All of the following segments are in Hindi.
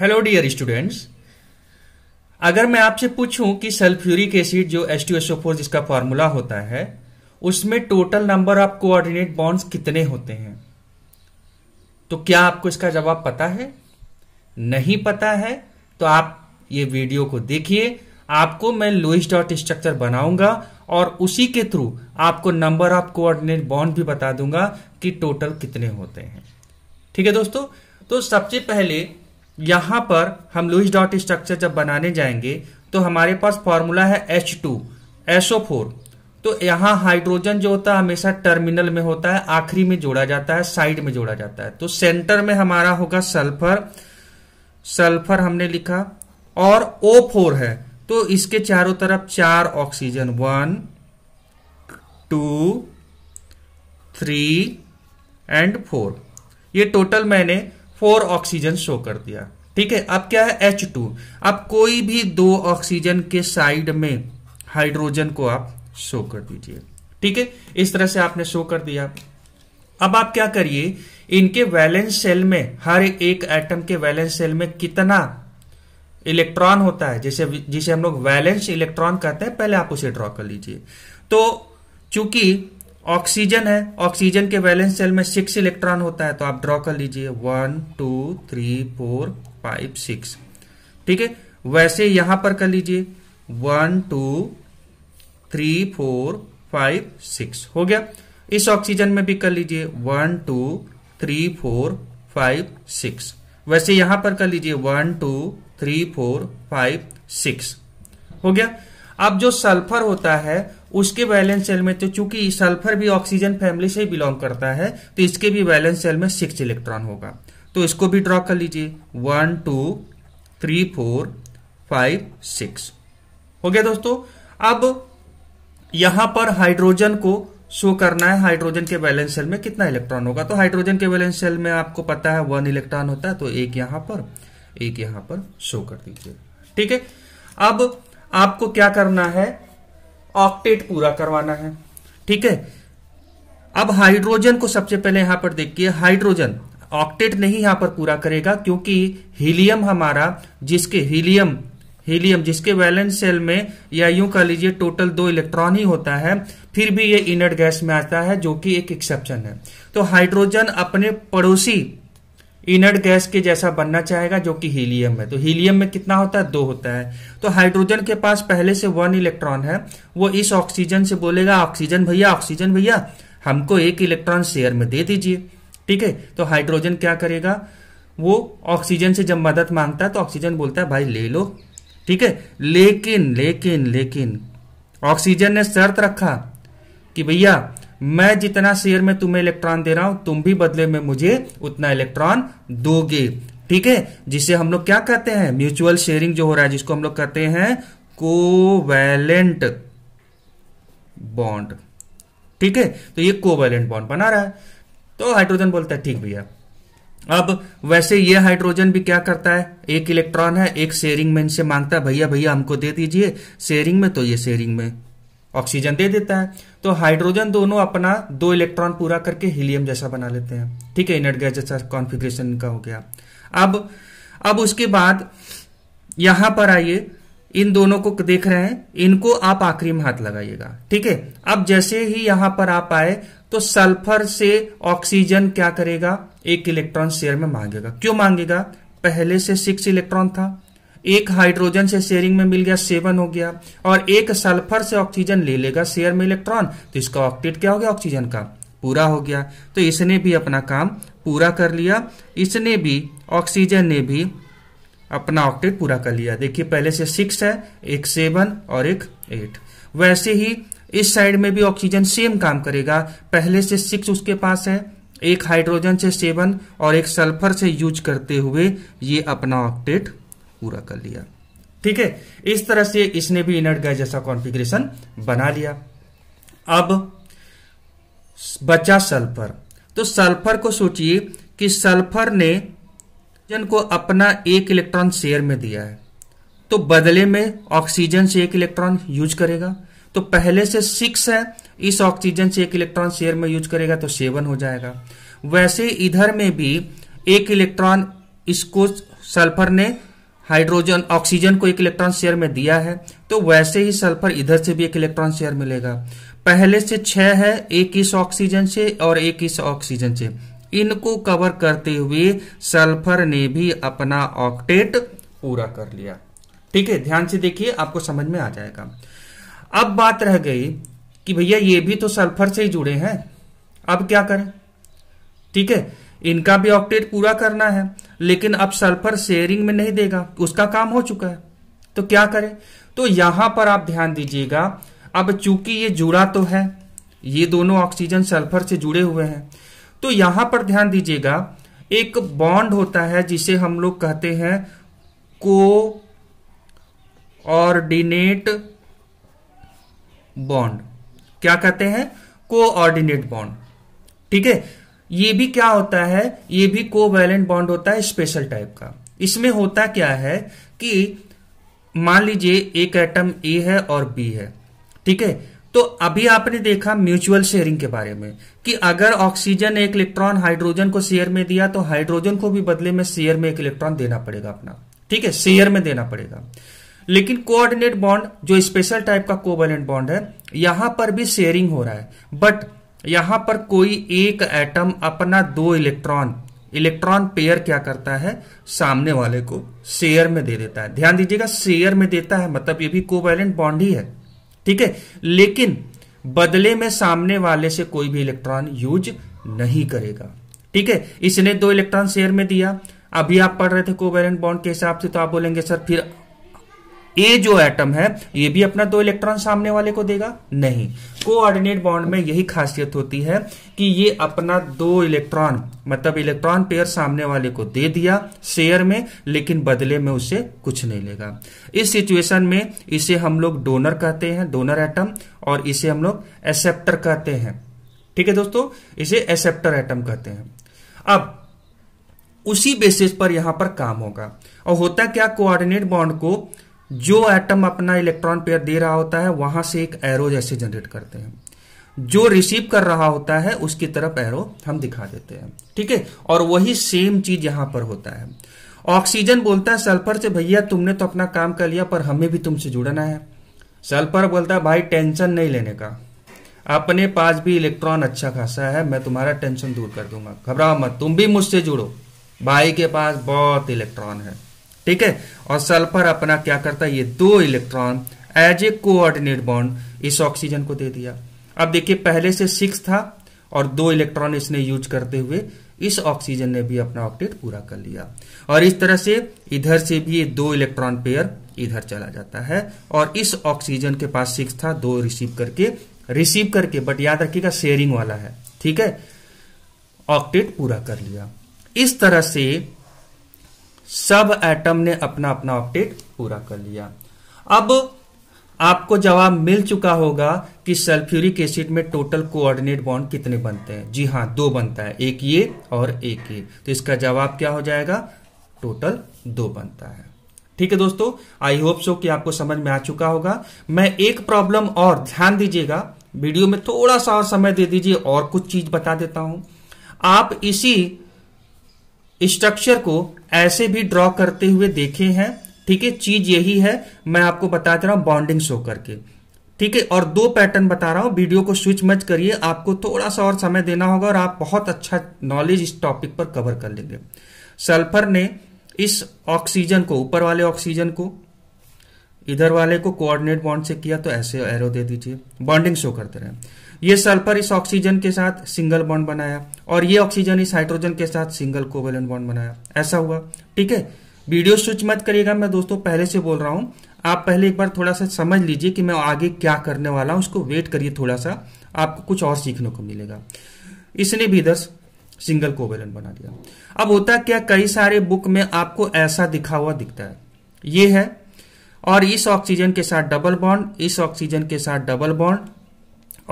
हेलो डियर स्टूडेंट्स अगर मैं आपसे पूछूं कि सल्फ्यूरिक एसिड जो एस जिसका फॉर्मूला होता है उसमें total number of coordinate bonds कितने होते हैं तो क्या आपको इसका जवाब पता है नहीं पता है तो आप ये वीडियो को देखिए आपको मैं लोइस डॉट स्ट्रक्चर बनाऊंगा और उसी के थ्रू आपको नंबर ऑफ कोऑर्डिनेट बॉन्ड भी बता दूंगा कि टोटल कितने होते हैं ठीक है दोस्तों तो सबसे पहले यहां पर हम लुइस डॉट स्ट्रक्चर जब बनाने जाएंगे तो हमारे पास फॉर्मूला है एच टू एसओ फोर तो यहां हाइड्रोजन जो होता है हमेशा टर्मिनल में होता है आखिरी में जोड़ा जाता है साइड में जोड़ा जाता है तो सेंटर में हमारा होगा सल्फर सल्फर हमने लिखा और ओ फोर है तो इसके चारों तरफ चार oxygen one two three and four ये टोटल मैंने फोर ऑक्सीजन शो कर दिया ठीक है अब क्या है एच टू अब कोई भी दो ऑक्सीजन के साइड में हाइड्रोजन को आप शो कर दीजिए ठीक है इस तरह से आपने शो कर दिया अब आप क्या करिए इनके वैलेंस सेल में हर एक एटम के वैलेंस सेल में कितना इलेक्ट्रॉन होता है जैसे जिसे हम लोग वैलेंस इलेक्ट्रॉन कहते हैं पहले आप उसे ड्रॉ कर लीजिए तो चूंकि ऑक्सीजन है ऑक्सीजन के वैलेंस सेल में सिक्स इलेक्ट्रॉन होता है तो आप ड्रॉ कर लीजिए one two three four five six ठीक है वैसे यहां पर कर लीजिए one two three four five six हो गया इस ऑक्सीजन में भी कर लीजिए one two three four five six वैसे यहां पर कर लीजिए one two three four five six हो गया अब जो सल्फर होता है उसके बैलेंस सेल में तो चूंकि सल्फर भी ऑक्सीजन फैमिली से ही बिलोंग करता है तो इसके भी बैलेंस सेल में सिक्स इलेक्ट्रॉन होगा तो इसको भी ड्रॉ कर लीजिए one two three four five six हो गया दोस्तों अब यहां पर हाइड्रोजन को शो करना है हाइड्रोजन के बैलेंस सेल में कितना इलेक्ट्रॉन होगा तो हाइड्रोजन के बैलेंस सेल में आपको पता है वन इलेक्ट्रॉन होता है तो एक यहां पर एक यहां पर शो कर दीजिए ठीक है अब आपको क्या करना है ऑक्टेट पूरा करवाना है ठीक है अब हाइड्रोजन को सबसे पहले यहां पर देखिए हाइड्रोजन ऑक्टेट नहीं यहां पर पूरा करेगा क्योंकि हीलियम हमारा जिसके हीलियम हीलियम जिसके वैलेंस सेल में या यूं कह लीजिए टोटल दो इलेक्ट्रॉन ही होता है फिर भी ये इनर्ट गैस में आता है जो कि एक एक्सेप्शन है तो हाइड्रोजन अपने पड़ोसी इनर्ट गैस के जैसा बनना चाहेगा जो कि हीलियम है तो हीलियम में कितना होता है दो होता है तो हाइड्रोजन के पास पहले से वन इलेक्ट्रॉन है वो इस ऑक्सीजन से बोलेगा ऑक्सीजन भैया ऑक्सीजन भैया हमको एक इलेक्ट्रॉन शेयर में दे दीजिए ठीक है तो हाइड्रोजन क्या करेगा वो ऑक्सीजन से जब मदद मांगता है तो ऑक्सीजन बोलता है भाई ले लो ठीक है लेकिन लेकिन लेकिन ऑक्सीजन ने शर्त रखा कि भैया मैं जितना शेयर में तुम्हें इलेक्ट्रॉन दे रहा हूं तुम भी बदले में मुझे उतना इलेक्ट्रॉन दोगे ठीक है जिसे हम लोग क्या कहते हैं म्यूचुअल शेयरिंग जो हो रहा है जिसको हम लोग कहते हैं कोवैलेंट बॉन्ड ठीक है तो ये कोवैलेंट बॉन्ड बना रहा है तो हाइड्रोजन बोलता है ठीक भैया अब वैसे ये हाइड्रोजन भी क्या करता है एक इलेक्ट्रॉन है एक शेयरिंग में इनसे मांगता है भैया भैया हमको दे दीजिए शेयरिंग में तो ये शेयरिंग में ऑक्सीजन दे देता है तो हाइड्रोजन दोनों अपना दो इलेक्ट्रॉन पूरा करके हीलियम जैसा बना लेते हैं ठीक है इनर्ट गैस जैसा कॉन्फिग्रेशन का हो गया अब अब उसके बाद यहां पर आइए इन दोनों को देख रहे हैं इनको आप आखिरी में हाथ लगाइएगा ठीक है अब जैसे ही यहां पर आप आए तो सल्फर से ऑक्सीजन क्या करेगा एक इलेक्ट्रॉन शेयर में मांगेगा क्यों मांगेगा पहले से सिक्स इलेक्ट्रॉन था एक हाइड्रोजन से शेयरिंग में मिल गया सेवन हो गया और एक सल्फर से ऑक्सीजन ले लेगा शेयर में इलेक्ट्रॉन तो इसका ऑक्टेट क्या हो गया ऑक्सीजन का पूरा हो गया तो इसने भी अपना काम पूरा कर लिया इसने भी ऑक्सीजन ने भी अपना ऑक्टेट पूरा कर लिया देखिए पहले से सिक्स है एक सेवन और एक एट वैसे ही इस साइड में भी ऑक्सीजन सेम काम करेगा पहले से सिक्स उसके पास है एक हाइड्रोजन से सेवन और एक सल्फर से यूज करते हुए ये अपना ऑक्टेट पूरा कर लिया ठीक है इस तरह से इसने भी इनर्ट गैस जैसा कॉन्फ़िगरेशन बना लिया अब बचा सल्फर तो सल्फर को सोचिए कि सल्फर ने ऑक्सीजन को अपना एक इलेक्ट्रॉन शेयर में दिया है तो बदले में ऑक्सीजन से एक इलेक्ट्रॉन यूज करेगा तो पहले से सिक्स है इस ऑक्सीजन से एक इलेक्ट्रॉन शेयर में यूज करेगा तो सेवन हो जाएगा वैसे इधर में भी एक इलेक्ट्रॉन इसको सल्फर ने हाइड्रोजन ऑक्सीजन को एक इलेक्ट्रॉन शेयर में दिया है तो वैसे ही सल्फर इधर से भी एक इलेक्ट्रॉन शेयर मिलेगा पहले से छह है एक इस ऑक्सीजन से और एक इस ऑक्सीजन से इनको कवर करते हुए सल्फर ने भी अपना ऑक्टेट पूरा कर लिया ठीक है ध्यान से देखिए आपको समझ में आ जाएगा अब बात रह गई कि भैया ये भी तो सल्फर से ही जुड़े हैं अब क्या करें ठीक है इनका भी ऑक्टेट पूरा करना है लेकिन अब सल्फर शेयरिंग में नहीं देगा उसका काम हो चुका है तो क्या करें तो यहां पर आप ध्यान दीजिएगा अब चूंकि ये जुड़ा तो है ये दोनों ऑक्सीजन सल्फर से जुड़े हुए हैं तो यहां पर ध्यान दीजिएगा एक बॉन्ड होता है जिसे हम लोग कहते हैं को ऑर्डिनेट बॉन्ड क्या कहते हैं को ऑर्डिनेट बॉन्ड ठीक है ये भी क्या होता है ये भी वैलेंट बॉन्ड होता है स्पेशल टाइप का इसमें होता क्या है कि मान लीजिए एक एटम ए है और बी है ठीक है तो अभी आपने देखा म्यूचुअल शेयरिंग के बारे में कि अगर ऑक्सीजन एक इलेक्ट्रॉन हाइड्रोजन को शेयर में दिया तो हाइड्रोजन को भी बदले में शेयर में एक इलेक्ट्रॉन देना पड़ेगा अपना ठीक है शेयर में देना पड़ेगा लेकिन कोऑर्डिनेट बॉन्ड जो स्पेशल टाइप का कोवेलेंट बॉन्ड है यहां पर भी शेयरिंग हो रहा है बट यहां पर कोई एक एटम अपना दो इलेक्ट्रॉन इलेक्ट्रॉन पेयर क्या करता है सामने वाले को शेयर में दे देता है ध्यान दीजिएगा शेयर में देता है मतलब ये भी कोवैलेंट बॉन्ड ही है ठीक है लेकिन बदले में सामने वाले से कोई भी इलेक्ट्रॉन यूज नहीं करेगा ठीक है इसने दो इलेक्ट्रॉन शेयर में दिया अभी आप पढ़ रहे थे कोवैलेंट बॉन्ड के हिसाब से तो आप बोलेंगे सर फिर ए जो एटम है ये भी अपना दो इलेक्ट्रॉन सामने वाले को देगा नहीं कोऑर्डिनेट बॉन्ड में यही खासियत होती है कि ये अपना दो इलेक्ट्रॉन मतलब इलेक्ट्रॉन पेयर सामने वाले को दे दिया शेयर में लेकिन बदले में उसे कुछ नहीं लेगा इस सिचुएशन में इसे हम लोग डोनर कहते हैं डोनर एटम और इसे हम लोग एसेप्टर कहते हैं ठीक है दोस्तों इसे एसेप्टर एटम कहते हैं अब उसी बेसिस पर यहां पर काम होगा और होता क्या कोऑर्डिनेट बॉन्ड को जो एटम अपना इलेक्ट्रॉन पेयर दे रहा होता है वहां से एक एरो जैसे जनरेट करते हैं जो रिसीव कर रहा होता है उसकी तरफ एरो हम दिखा देते हैं ठीक है और वही सेम चीज यहां पर होता है ऑक्सीजन बोलता है सल्फर से भैया तुमने तो अपना काम कर लिया पर हमें भी तुमसे जुड़ना है सल्फर बोलता है भाई टेंशन नहीं लेने का अपने पास भी इलेक्ट्रॉन अच्छा खासा है मैं तुम्हारा टेंशन दूर कर दूंगा घबराओ मत तुम भी मुझसे जुड़ो भाई के पास बहुत इलेक्ट्रॉन है ठीक है और सल्फर अपना क्या करता है ये दो electron as a coordinate bond इस ऑक्सीजन को दे दिया अब देखिए पहले से सिक्स था और दो इलेक्ट्रॉन इसने यूज करते हुए इस ऑक्सीजन ने भी अपना ऑक्टेट पूरा कर लिया और इस तरह से इधर से भी दो इलेक्ट्रॉन पेयर इधर चला जाता है और इस ऑक्सीजन के पास सिक्स था दो रिसीव करके रिसीव करके बट याद रखिएगा शेयरिंग वाला है ठीक है ऑक्टेट पूरा कर लिया इस तरह से सब एटम ने अपना अपना ऑप्टेट पूरा कर लिया अब आपको जवाब मिल चुका होगा कि सल्फ्यूरिक एसिड में टोटल कोऑर्डिनेट बॉन्ड कितने बनते हैं जी हाँ दो बनता है एक ये और एक ये तो इसका जवाब क्या हो जाएगा टोटल दो बनता है ठीक है दोस्तों आई होप सो कि आपको समझ में आ चुका होगा मैं एक प्रॉब्लम और ध्यान दीजिएगा वीडियो में थोड़ा सा और समय दे दीजिए और कुछ चीज बता देता हूं आप इसी स्ट्रक्चर को ऐसे भी ड्रॉ करते हुए देखे हैं ठीक है चीज यही है मैं आपको बताते रहा हूं बॉन्डिंग शो करके ठीक है और दो पैटर्न बता रहा हूं वीडियो को स्विच मच करिए आपको थोड़ा सा और समय देना होगा और आप बहुत अच्छा नॉलेज इस टॉपिक पर कवर कर लेंगे सल्फर ने इस ऑक्सीजन को ऊपर वाले ऑक्सीजन को इधर वाले को कोऑर्डिनेट बॉन्ड से किया तो ऐसे एरो दे दीजिए बॉन्डिंग शो करते रहे ये सल्फर इस ऑक्सीजन के साथ सिंगल बॉन्ड बनाया और ये ऑक्सीजन इस हाइड्रोजन के साथ सिंगल कोवेलन बॉन्ड बनाया ऐसा हुआ ठीक है वीडियो स्विच मत करिएगा मैं दोस्तों पहले से बोल रहा हूं आप पहले एक बार थोड़ा सा समझ लीजिए कि मैं आगे क्या करने वाला हूं उसको वेट करिए थोड़ा सा आपको कुछ और सीखने को मिलेगा इसने भी दस सिंगल कोवेलन बना दिया अब होता क्या कई सारे बुक में आपको ऐसा दिखा हुआ दिखता है ये है और इस ऑक्सीजन के साथ डबल बॉन्ड इस ऑक्सीजन के साथ डबल बॉन्ड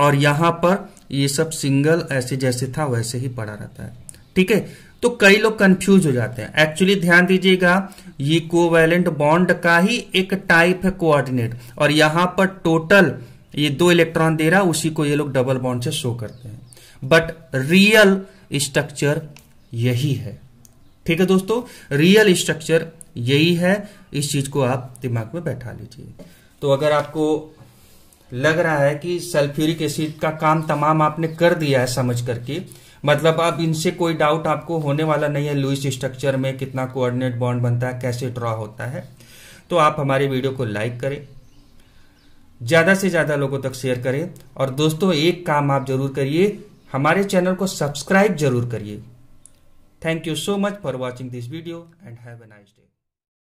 और यहां पर ये सब सिंगल ऐसे जैसे था वैसे ही पड़ा रहता है ठीक है तो कई लोग कंफ्यूज हो जाते हैं एक्चुअली ध्यान दीजिएगा ये कोवैलेंट बॉन्ड का ही एक टाइप है कोऑर्डिनेट और यहां पर टोटल ये दो इलेक्ट्रॉन दे रहा उसी को ये लोग डबल बॉन्ड से शो करते हैं बट रियल स्ट्रक्चर यही है ठीक है दोस्तों रियल स्ट्रक्चर यही है इस चीज को आप दिमाग में बैठा लीजिए तो अगर आपको लग रहा है कि सल्फ्यूरिक एसिड का काम तमाम आपने कर दिया है समझ करके मतलब अब इनसे कोई डाउट आपको होने वाला नहीं है लुइस स्ट्रक्चर में कितना कोऑर्डिनेट बॉन्ड बनता है कैसे ड्रॉ होता है तो आप हमारे वीडियो को लाइक करें ज़्यादा से ज़्यादा लोगों तक शेयर करें और दोस्तों एक काम आप जरूर करिए हमारे चैनल को सब्सक्राइब जरूर करिए thank you so much for watching this video and have a nice day